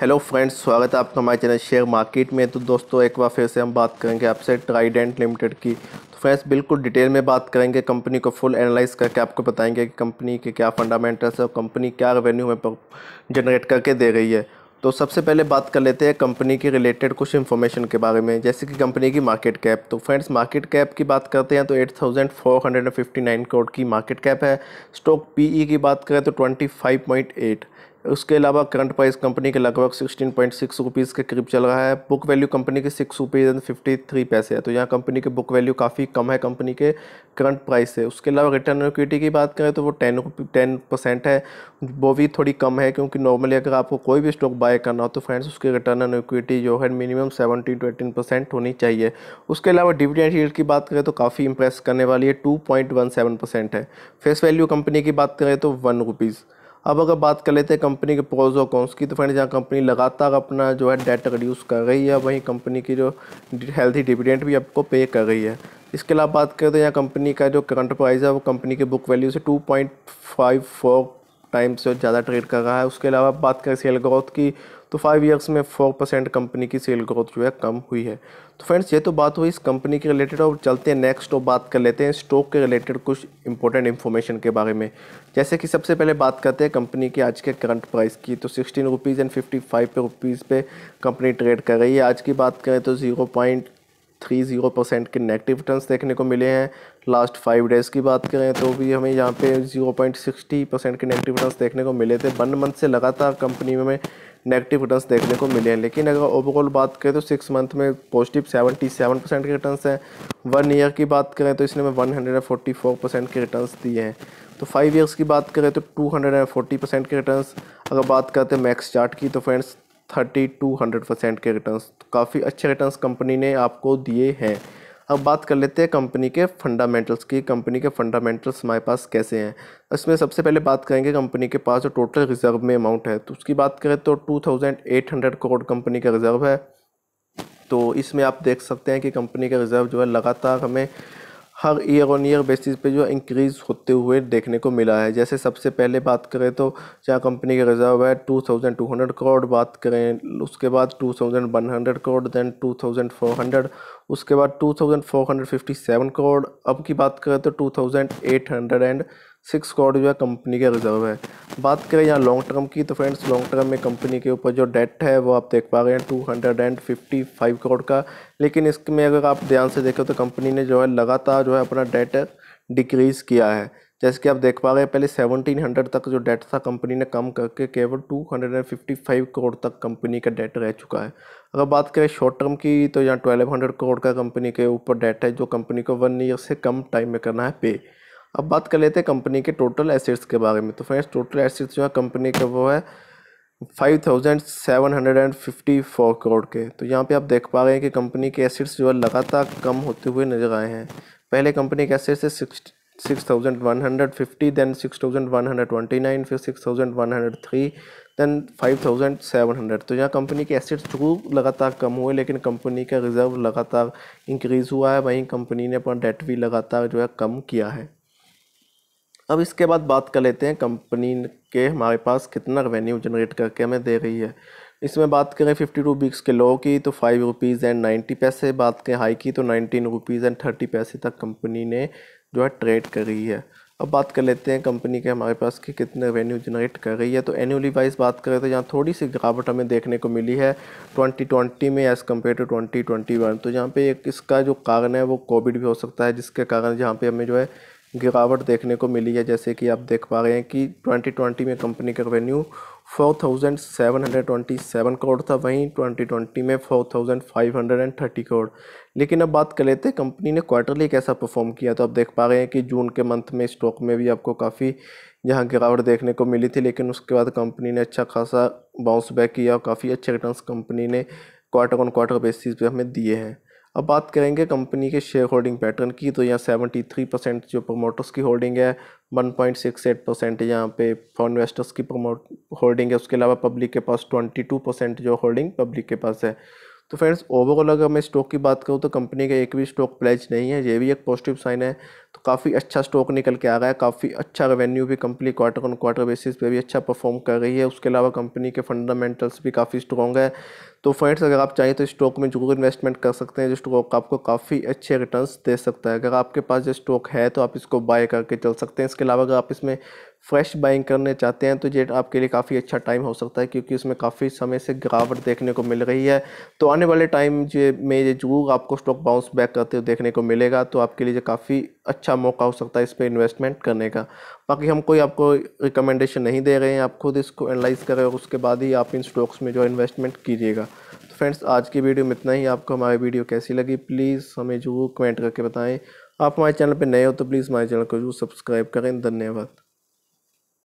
hello friends स्वागत है आपका हमारे चैनल शेयर मार्केट में तो दोस्तों एक बार फिर से हम बात करेंगे आपसे ट्राइडेंट लिमिटेड की तो फ्रेंड्स बिल्कुल डिटेल में बात करेंगे कंपनी को फुल एनालाइज करके आपको बताएंगे कि कंपनी के क्या फंडामेंटल्स है और कंपनी क्या रेवेन्यू हमें जनरेट करके दे रही है तो सबसे पहले बात कर लेते हैं कंपनी के रिलेटेड कुछ इन्फॉर्मेशन के बारे में जैसे कि कंपनी की मार्केट कैप तो फ्रेंड्स मार्केट कैप की बात करते हैं तो 8,459 करोड़ की मार्केट कैप है स्टॉक पीई e की बात करें तो 25.8 उसके अलावा करंट प्राइस कंपनी के लगभग सिक्सटीन पॉइंट सिक्स रुपीज़ के करीब चल रहा है बुक वैल्यू कंपनी के six rupees and fifty three पैसे है तो यहाँ कंपनी के बुक वैल्यू काफ़ी कम है कंपनी के करंट प्राइस से उसके अलावा रिटर्न इक्विटी की बात करें तो वो टेन रुपी टेन परसेंट है वो भी थोड़ी कम है क्योंकि नॉर्मली अगर आपको कोई भी स्टॉक बाय करना हो तो फ्रेंड्स उसकी रिटर्न ऑन इक्विटी जो है minimum seventeen to eighteen percent होनी चाहिए उसके अलावा डिविडेंड यील्ड की बात करें तो काफ़ी इंप्रेस करने वाली है two point one seven percent है फेस वैल्यू कंपनी की बात करें तो वन रुपीज़ अब अगर बात कर लेते हैं कंपनी के प्रोज और कॉन्स की तो फ्रेंड जहाँ कंपनी लगातार अपना जो है डेट रिड्यूस कर रही है वहीं कंपनी की जो हेल्थी डिविडेंट भी आपको पे कर रही है इसके अलावा बात करें तो यहाँ कंपनी का जो करंट प्राइस है वो कंपनी के बुक वैल्यू से two point five four time से ज़्यादा ट्रेड कर रहा है उसके अलावा बात करें सेल ग्रोथ की तो फाइव इयर्स में फोर परसेंट कंपनी की सेल ग्रोथ जो है कम हुई है तो फ्रेंड्स ये तो बात हुई इस कंपनी के रिलेटेड और चलते हैं नेक्स्ट और तो बात कर लेते हैं स्टॉक के रिलेटेड कुछ इंपॉर्टेंट इन्फॉर्मेशन के बारे में जैसे कि सबसे पहले बात करते हैं कंपनी की आज के करंट प्राइस की तो sixteen rupees and fifty five rupees पे कंपनी ट्रेड कर रही है आज की बात करें तो zero point three zero percent के नेगेटिव रिटर्न देखने को मिले हैं लास्ट फाइव डेज़ की बात करें तो भी हमें यहाँ पे ज़ीरो पॉइंट सिक्सटी परसेंट के नेगेटिव रिटर्न देखने को मिले थे वन मंथ से लगातार कंपनी में नेगेटिव रिटर्न देखने को मिले हैं लेकिन अगर ओवरऑल बात करें तो सिक्स मंथ में पॉजिटिव सेवेंटी सेवन परसेंट के रिटर्न हैं वन ईयर की बात करें तो इसने में one hundred and forty four percent के रिटर्न दिए हैं तो फाइव ईयर्स की बात करें तो two hundred and forty percent के रिटर्न अगर बात करते हैं मैक्स चार्ट की तो friends thirty two hundred percent के रिटर्न्स काफ़ी अच्छे रिटर्न्स कंपनी ने आपको दिए हैं अब बात कर लेते हैं कंपनी के फंडामेंटल्स की कंपनी के फंडामेंटल्स हमारे पास कैसे हैं इसमें सबसे पहले बात करेंगे कंपनी के पास जो टोटल रिजर्व में अमाउंट है तो उसकी बात करें तो two thousand eight hundred crore company का रिजर्व है तो इसमें आप देख सकते हैं कि कंपनी का रिजर्व जो है लगातार हमें हर ईयर ऑन ईयर बेसिस पे जो इंक्रीज़ होते हुए देखने को मिला है जैसे सबसे पहले बात करें तो जहाँ कंपनी का रिजर्व है two thousand two hundred crore बात करें उसके बाद two thousand one hundred crore then two thousand four hundred उसके बाद two thousand four hundred fifty seven crore अब की बात करें तो two thousand eight hundred and six crore जो है कंपनी का रिजर्व है बात करें यहाँ लॉन्ग टर्म की तो फ्रेंड्स लॉन्ग टर्म में कंपनी के ऊपर जो डेट है वो आप देख पा रहे हैं two hundred and fifty five crore का लेकिन इसमें अगर आप ध्यान से देखें तो कंपनी ने जो है लगातार जो है अपना डेट डिक्रीज़ किया है जैसे कि आप देख पा रहे हैं पहले सेवनटीन हंड्रेड तक जो डेट था कंपनी ने कम करके केवल two hundred and fifty five crore तक कंपनी का डेट रह चुका है अगर बात करें शॉर्ट टर्म की तो यहाँ ट्वेल्व हंड्रेड करोड़ का कंपनी के ऊपर डेट है जो कंपनी को वन ईयर से कम टाइम में करना है पे अब बात कर लेते हैं कंपनी के टोटल एसेट्स के बारे में तो फ्रेंड्स टोटल एसेट्स जो है कंपनी का वो है five thousand seven hundred and fifty four crore के तो यहाँ पे आप देख पा रहे हैं कि कंपनी के एसेट्स जो है लगातार कम होते हुए नजर आए हैं पहले कंपनी के एसेट्स है six six thousand one hundred fifty then six thousand one hundred twenty nine फिर six thousand one hundred three then five thousand seven hundred तो यहाँ कंपनी के एसेट्स जरूर लगातार कम हुए लेकिन कंपनी का रिजर्व लगातार इंक्रीज़ हुआ है वहीं कंपनी ने अपना डेट भी लगातार जो है कम किया है अब इसके बाद बात कर लेते हैं कंपनी के हमारे पास कितना रेवेन्यू जनरेट करके हमें दे रही है इसमें बात करें फिफ्टी टू वीक्स के लो की तो फाइव रुपीज़ एंड नाइन्टी पैसे बात करें हाई की तो नाइनटीन रुपीज़ एंड थर्टी पैसे तक कंपनी ने जो है ट्रेड करी है अब बात कर लेते हैं कंपनी के हमारे पास कि कितने रेवेन्यू जनरेट कर रही है तो एनुअली वाइज बात करें तो यहाँ थोड़ी सी गिरावट हमें देखने को मिली है ट्वेंटी ट्वेंटी में as compare to twenty twenty one तो यहाँ पे इसका जो कारण है वो कोविड भी हो सकता है जिसके कारण जहाँ पे हमें जो है गिरावट देखने को मिली है जैसे कि आप देख पा रहे हैं कि 2020 में कंपनी का रेवेन्यू 4,727 करोड़ था वहीं 2020 में 4,530 करोड़ लेकिन अब बात कर लेते हैं तो कंपनी ने क्वार्टरली कैसा परफॉर्म किया तो आप देख पा रहे हैं कि जून के मंथ में स्टॉक में भी आपको काफ़ी यहाँ गिरावट देखने को मिली थी लेकिन उसके बाद कंपनी ने अच्छा खासा बाउंस बैक किया और काफ़ी अच्छे रिटर्न कंपनी ने क्वार्टर ऑन क्वार्टर बेसिस पर हमें दिए हैं अब बात करेंगे कंपनी के शेयर होल्डिंग पैटर्न की तो यहाँ सेवेंटी थ्री परसेंट जो प्रमोटर्स की होल्डिंग है one point six eight percent यहाँ पे फॉर इन्वेस्टर्स की प्रमोट होल्डिंग है उसके अलावा पब्लिक के पास ट्वेंटी टू परसेंट जो होल्डिंग पब्लिक के पास है तो फ्रेंड्स ओवरऑल अगर मैं स्टॉक की बात करूँ तो कंपनी का एक भी स्टॉक प्लेज नहीं है ये भी एक पॉजिटिव साइन है तो काफ़ी अच्छा स्टॉक निकल के आ रहा है काफ़ी अच्छा रेवेन्यू भी company quarter on quarter basis पे भी अच्छा परफॉर्म कर रही है उसके अलावा कंपनी के फंडामेंटल्स भी काफ़ी स्ट्रॉन्ग है तो फ्रेंड्स अगर आप चाहें तो स्टॉक में जरूर इन्वेस्टमेंट कर सकते हैं जो स्टॉक आपको काफ़ी अच्छे रिटर्न दे सकता है अगर आपके पास जो स्टॉक है तो आप इसको बाय करके चल सकते हैं इसके अलावा अगर आप इसमें फ्रेश बाइंग करने चाहते हैं तो ये आपके लिए काफ़ी अच्छा टाइम हो सकता है क्योंकि उसमें काफ़ी समय से गिरावट देखने को मिल रही है तो आने वाले टाइम जो में ये जरूर आपको स्टॉक बाउंस बैक करते हुए देखने को मिलेगा तो आपके लिए काफ़ी अच्छा मौका हो सकता है इस पर इन्वेस्टमेंट करने का बाकी हम कोई आपको रिकमेंडेशन नहीं दे रहे हैं आप खुद इसको एनालाइज करें और उसके बाद ही आप इन स्टॉक्स में जो इन्वेस्टमेंट कीजिएगा तो फ्रेंड्स आज की वीडियो में इतना ही आपको हमारी वीडियो कैसी लगी प्लीज़ हमें जरूर कमेंट करके बताएँ आप हमारे चैनल पर नए हो तो प्लीज़ हमारे चैनल को जरूर सब्सक्राइब करें धन्यवाद